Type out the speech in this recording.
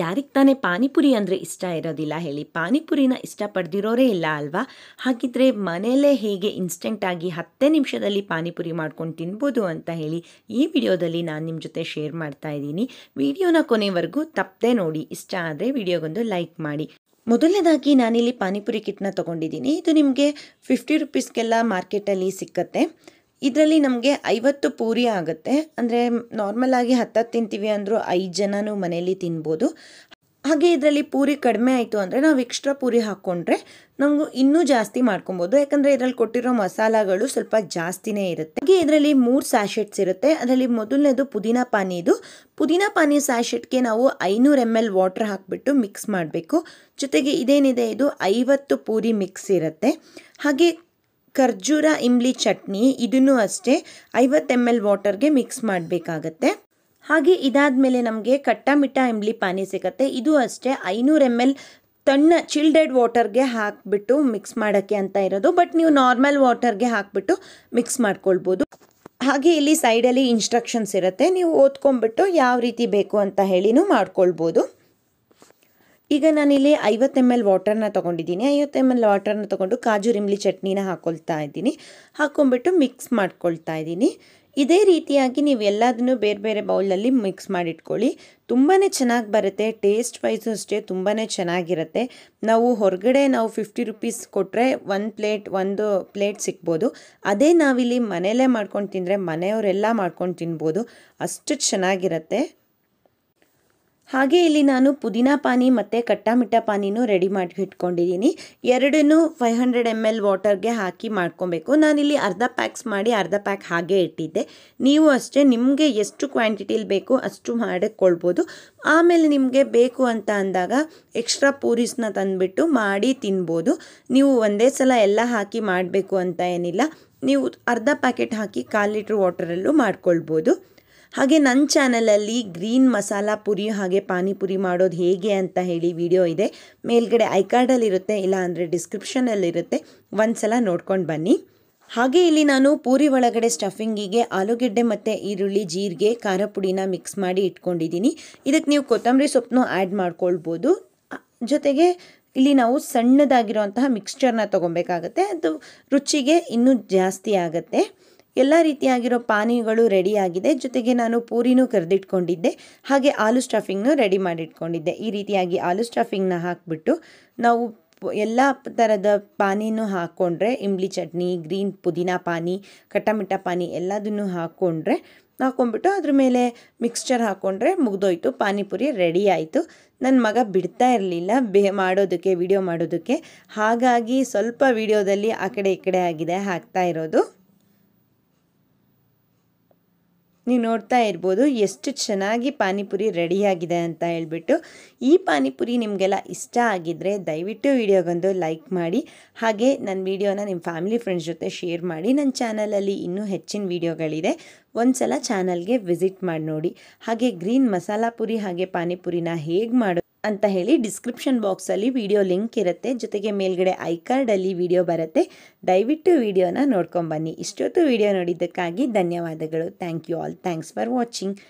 ಯಾರಿಗೆ ತಾನೇ ಪಾನಿಪುರಿ ಅಂದರೆ ಇಷ್ಟ ಇರೋದಿಲ್ಲ ಹೇಳಿ ಪಾನಿಪುರಿನ ಇಷ್ಟಪಡ್ದಿರೋರೇ ಇಲ್ಲ ಅಲ್ವಾ ಹಾಗಿದ್ರೆ ಮನೆಯಲ್ಲೇ ಹೇಗೆ ಆಗಿ ಹತ್ತೇ ನಿಮಿಷದಲ್ಲಿ ಪಾನಿಪುರಿ ಮಾಡ್ಕೊಂಡು ತಿನ್ಬೋದು ಅಂತ ಹೇಳಿ ಈ ವಿಡಿಯೋದಲ್ಲಿ ನಾನು ನಿಮ್ಮ ಜೊತೆ ಶೇರ್ ಮಾಡ್ತಾ ಇದ್ದೀನಿ ವಿಡಿಯೋನ ಕೊನೆವರೆಗೂ ತಪ್ಪದೆ ನೋಡಿ ಇಷ್ಟ ಆದರೆ ವಿಡಿಯೋಗೊಂದು ಲೈಕ್ ಮಾಡಿ ಮೊದಲನೇದಾಗಿ ನಾನಿಲ್ಲಿ ಪಾನಿಪುರಿ ಕಿಟ್ನ ತೊಗೊಂಡಿದ್ದೀನಿ ಇದು ನಿಮಗೆ ಫಿಫ್ಟಿ ರುಪೀಸ್ಗೆಲ್ಲ ಮಾರ್ಕೆಟಲ್ಲಿ ಸಿಕ್ಕತ್ತೆ ಇದರಲ್ಲಿ ನಮಗೆ ಐವತ್ತು ಪೂರಿ ಆಗುತ್ತೆ ಅಂದರೆ ನಾರ್ಮಲಾಗಿ ಹತ್ತತ್ತು ತಿಂತೀವಿ ಅಂದರೂ ಐದು ಜನನು ಮನೆಯಲ್ಲಿ ತಿನ್ಬೋದು ಹಾಗೆ ಇದರಲ್ಲಿ ಪೂರಿ ಕಡಿಮೆ ಆಯಿತು ಅಂದರೆ ನಾವು ಎಕ್ಸ್ಟ್ರಾ ಪೂರಿ ಹಾಕ್ಕೊಂಡ್ರೆ ನಮಗೂ ಇನ್ನೂ ಜಾಸ್ತಿ ಮಾಡ್ಕೊಬೋದು ಯಾಕಂದರೆ ಇದರಲ್ಲಿ ಕೊಟ್ಟಿರೋ ಮಸಾಲಾಗಳು ಸ್ವಲ್ಪ ಜಾಸ್ತಿನೇ ಇರುತ್ತೆ ಹಾಗೆ ಇದರಲ್ಲಿ ಮೂರು ಸ್ಯಾಶೆಟ್ಸ್ ಇರುತ್ತೆ ಅದರಲ್ಲಿ ಮೊದಲನೇದು ಪುದೀನ ಪಾನಿ ಇದು ಪುದೀನ ಪಾನಿ ಸ್ಯಾಶೆಟ್ಗೆ ನಾವು ಐನೂರು ಎಮ್ ಎಲ್ ವಾಟರ್ ಹಾಕಿಬಿಟ್ಟು ಮಿಕ್ಸ್ ಮಾಡಬೇಕು ಜೊತೆಗೆ ಇದೇನಿದೆ ಇದು ಐವತ್ತು ಪೂರಿ ಮಿಕ್ಸ್ ಇರುತ್ತೆ ಹಾಗೆ ಖರ್ಜೂರ ಇಂಬ್ಲಿ ಚಟ್ನಿ ಇದನ್ನು ಅಷ್ಟೇ ಐವತ್ತು ಎಮ್ ಎಲ್ ವಾಟರ್ಗೆ ಮಿಕ್ಸ್ ಮಾಡಬೇಕಾಗತ್ತೆ ಹಾಗೆ ಇದಾದ ಮೇಲೆ ನಮಗೆ ಕಟ್ಟ ಮಿಟ್ಟ ಇಂಬ್ಲಿ ಪಾನಿ ಸಿಗುತ್ತೆ ಇದು ಅಷ್ಟೇ ಐನೂರು ಎಮ್ ಎಲ್ ತಣ್ಣ ಚಿಲ್ಡೆಡ್ ವಾಟರ್ಗೆ ಹಾಕಿಬಿಟ್ಟು ಮಿಕ್ಸ್ ಮಾಡೋಕ್ಕೆ ಅಂತ ಇರೋದು ಬಟ್ ನೀವು ನಾರ್ಮಲ್ ವಾಟರ್ಗೆ ಹಾಕಿಬಿಟ್ಟು ಮಿಕ್ಸ್ ಮಾಡ್ಕೊಳ್ಬೋದು ಹಾಗೆ ಇಲ್ಲಿ ಸೈಡಲ್ಲಿ ಇನ್ಸ್ಟ್ರಕ್ಷನ್ಸ್ ಇರುತ್ತೆ ನೀವು ಓದ್ಕೊಂಬಿಟ್ಟು ಯಾವ ರೀತಿ ಬೇಕು ಅಂತ ಹೇಳಿನೂ ಮಾಡ್ಕೊಳ್ಬೋದು ಈಗ ನಾನಿಲ್ಲಿ ಐವತ್ತು ಎಮ್ ಎಲ್ ವಾಟರ್ನ ತೊಗೊಂಡಿದ್ದೀನಿ ಐವತ್ತು ಎಮ್ ಎಲ್ ವಾಟರ್ನ ತೊಗೊಂಡು ಕಾಜು ರಿಮ್ಲಿ ಚಟ್ನಿನ ಹಾಕೊಳ್ತಾ ಇದ್ದೀನಿ ಹಾಕೊಂಡ್ಬಿಟ್ಟು ಮಿಕ್ಸ್ ಮಾಡ್ಕೊಳ್ತಾ ಇದ್ದೀನಿ ಇದೇ ರೀತಿಯಾಗಿ ನೀವು ಎಲ್ಲದನ್ನು ಬೇರೆ ಬೇರೆ ಬೌಲಲ್ಲಿ ಮಿಕ್ಸ್ ಮಾಡಿಟ್ಕೊಳ್ಳಿ ತುಂಬಾ ಚೆನ್ನಾಗಿ ಬರುತ್ತೆ ಟೇಸ್ಟ್ ವೈಸು ಅಷ್ಟೇ ತುಂಬಾ ಚೆನ್ನಾಗಿರುತ್ತೆ ನಾವು ಹೊರಗಡೆ ನಾವು ಫಿಫ್ಟಿ ರುಪೀಸ್ ಕೊಟ್ಟರೆ ಒಂದು ಪ್ಲೇಟ್ ಒಂದು ಪ್ಲೇಟ್ ಸಿಗ್ಬೋದು ಅದೇ ನಾವಿಲ್ಲಿ ಮನೆಯಲ್ಲೇ ಮಾಡ್ಕೊಂಡು ತಿಂದರೆ ಮನೆಯವರೆಲ್ಲ ಮಾಡ್ಕೊಂಡು ತಿನ್ಬೋದು ಅಷ್ಟು ಚೆನ್ನಾಗಿರುತ್ತೆ ಹಾಗೆ ಇಲ್ಲಿ ನಾನು ಪುದೀನ ಪಾನಿ ಮತ್ತು ಕಟ್ಟಾಮಿಟ್ಟ ಮಿಠಾ ಪಾನಿನೂ ರೆಡಿ ಮಾಡಿ ಇಟ್ಕೊಂಡಿದ್ದೀನಿ ಎರಡನ್ನೂ ಫೈವ್ ಹಂಡ್ರೆಡ್ ಎಮ್ ಎಲ್ ವಾಟರ್ಗೆ ಹಾಕಿ ಮಾಡ್ಕೊಬೇಕು ನಾನಿಲ್ಲಿ ಅರ್ಧ ಪ್ಯಾಕ್ಸ್ ಮಾಡಿ ಅರ್ಧ ಪ್ಯಾಕ್ ಹಾಗೆ ಇಟ್ಟಿದ್ದೆ ನೀವು ಅಷ್ಟೇ ನಿಮಗೆ ಎಷ್ಟು ಕ್ವಾಂಟಿಟಿಲಿ ಬೇಕು ಅಷ್ಟು ಮಾಡಿಕೊಳ್ಬೋದು ಆಮೇಲೆ ನಿಮಗೆ ಬೇಕು ಅಂತ ಅಂದಾಗ ಎಕ್ಸ್ಟ್ರಾ ಪೂರಿಸ್ನ ತಂದುಬಿಟ್ಟು ಮಾಡಿ ತಿನ್ಬೋದು ನೀವು ಒಂದೇ ಸಲ ಎಲ್ಲ ಹಾಕಿ ಮಾಡಬೇಕು ಅಂತ ಏನಿಲ್ಲ ನೀವು ಅರ್ಧ ಪ್ಯಾಕೆಟ್ ಹಾಕಿ ಕಾಲು ಲೀಟ್ರ್ ವಾಟರಲ್ಲೂ ಮಾಡ್ಕೊಳ್ಬೋದು ಹಾಗೆ ನನ್ನ ಚಾನಲಲ್ಲಿ ಗ್ರೀನ್ ಮಸಾಲ ಪುರಿ ಹಾಗೆ ಪಾನಿಪುರಿ ಮಾಡೋದು ಹೇಗೆ ಅಂತ ಹೇಳಿ ವಿಡಿಯೋ ಇದೆ ಮೇಲ್ಗಡೆ ಐ ಕಾರ್ಡಲ್ಲಿರುತ್ತೆ ಇಲ್ಲ ಅಂದರೆ ಡಿಸ್ಕ್ರಿಪ್ಷನಲ್ಲಿರುತ್ತೆ ಒಂದು ಸಲ ನೋಡ್ಕೊಂಡು ಬನ್ನಿ ಹಾಗೆ ಇಲ್ಲಿ ನಾನು ಪೂರಿ ಒಳಗಡೆ ಸ್ಟಫಿಂಗಿಗೆ ಆಲೂಗೆಡ್ಡೆ ಮತ್ತು ಈರುಳ್ಳಿ ಜೀರಿಗೆ ಖಾರ ಪುಡಿನ ಮಿಕ್ಸ್ ಮಾಡಿ ಇಟ್ಕೊಂಡಿದ್ದೀನಿ ಇದಕ್ಕೆ ನೀವು ಕೊತ್ತಂಬರಿ ಸೊಪ್ಪನ್ನು ಆ್ಯಡ್ ಮಾಡ್ಕೊಳ್ಬೋದು ಜೊತೆಗೆ ಇಲ್ಲಿ ನಾವು ಸಣ್ಣದಾಗಿರುವಂತಹ ಮಿಕ್ಸ್ಚರ್ನ ತೊಗೊಬೇಕಾಗತ್ತೆ ಅದು ರುಚಿಗೆ ಇನ್ನೂ ಜಾಸ್ತಿ ಆಗುತ್ತೆ ಎಲ್ಲ ರೀತಿಯಾಗಿರೋ ಪಾನೀಯಗಳು ರೆಡಿಯಾಗಿದೆ ಜೊತೆಗೆ ನಾನು ಪೂರಿನೂ ಕರೆದಿಟ್ಕೊಂಡಿದ್ದೆ ಹಾಗೆ ಆಲೂ ಸ್ಟಫಿಂಗ್ನು ರೆಡಿ ಮಾಡಿಟ್ಕೊಂಡಿದ್ದೆ ಈ ರೀತಿಯಾಗಿ ಆಲೂ ಸ್ಟಫಿಂಗ್ನ ಹಾಕಿಬಿಟ್ಟು ನಾವು ಎಲ್ಲ ಥರದ ಪಾನೀನೂ ಹಾಕ್ಕೊಂಡ್ರೆ ಇಂಬ್ಲಿ ಚಟ್ನಿ ಗ್ರೀನ್ ಪುದೀನ ಪಾನಿ ಕಟ್ಟಮಿಟ್ಟ ಪಾನಿ ಎಲ್ಲದನ್ನು ಹಾಕ್ಕೊಂಡ್ರೆ ಹಾಕ್ಕೊಂಡ್ಬಿಟ್ಟು ಅದ್ರ ಮೇಲೆ ಮಿಕ್ಸ್ಚರ್ ಹಾಕ್ಕೊಂಡ್ರೆ ಮುಗ್ದೋಯ್ತು ಪಾನಿಪುರಿ ರೆಡಿ ಆಯಿತು ನನ್ನ ಮಗ ಬಿಡ್ತಾ ಇರಲಿಲ್ಲ ಬೇ ಮಾಡೋದಕ್ಕೆ ವಿಡಿಯೋ ಮಾಡೋದಕ್ಕೆ ಹಾಗಾಗಿ ಸ್ವಲ್ಪ ವಿಡಿಯೋದಲ್ಲಿ ಆ ಕಡೆ ಈ ಕಡೆ ಆಗಿದೆ ಹಾಕ್ತಾ ಇರೋದು ನೀವು ನೋಡ್ತಾ ಇರ್ಬೋದು ಎಷ್ಟು ಚೆನ್ನಾಗಿ ಪಾನಿಪುರಿ ರೆಡಿಯಾಗಿದೆ ಅಂತ ಹೇಳಿಬಿಟ್ಟು ಈ ಪಾನಿಪುರಿ ನಿಮಗೆಲ್ಲ ಇಷ್ಟ ಆಗಿದ್ದರೆ ದಯವಿಟ್ಟು ವಿಡಿಯೋಗೊಂದು ಲೈಕ್ ಮಾಡಿ ಹಾಗೆ ನನ್ನ ವಿಡಿಯೋನ ನಿಮ್ಮ ಫ್ಯಾಮಿಲಿ ಫ್ರೆಂಡ್ಸ್ ಜೊತೆ ಶೇರ್ ಮಾಡಿ ನನ್ನ ಚಾನಲಲ್ಲಿ ಇನ್ನೂ ಹೆಚ್ಚಿನ ವಿಡಿಯೋಗಳಿದೆ ಒಂದು ಸಲ ಚಾನಲ್ಗೆ ವಿಸಿಟ್ ಮಾಡಿ ನೋಡಿ ಹಾಗೆ ಗ್ರೀನ್ ಮಸಾಲಾ ಪುರಿ ಹಾಗೆ ಪಾನಿಪುರಿನ ಹೇಗೆ ಮಾಡೋದು ಅಂತ ಹೇಳಿ ಡಿಸ್ಕ್ರಿಪ್ಷನ್ ಬಾಕ್ಸಲ್ಲಿ ವಿಡಿಯೋ ಲಿಂಕ್ ಇರುತ್ತೆ ಜೊತೆಗೆ ಮೇಲ್ಗಡೆ ಐ ಕಾರ್ಡಲ್ಲಿ ವಿಡಿಯೋ ಬರುತ್ತೆ ದಯವಿಟ್ಟು ವಿಡಿಯೋನ ನೋಡ್ಕೊಂಬನ್ನಿ ಇಷ್ಟೊತ್ತು ವಿಡಿಯೋ ನೋಡಿದ್ದಕ್ಕಾಗಿ ಧನ್ಯವಾದಗಳು thank you all thanks for watching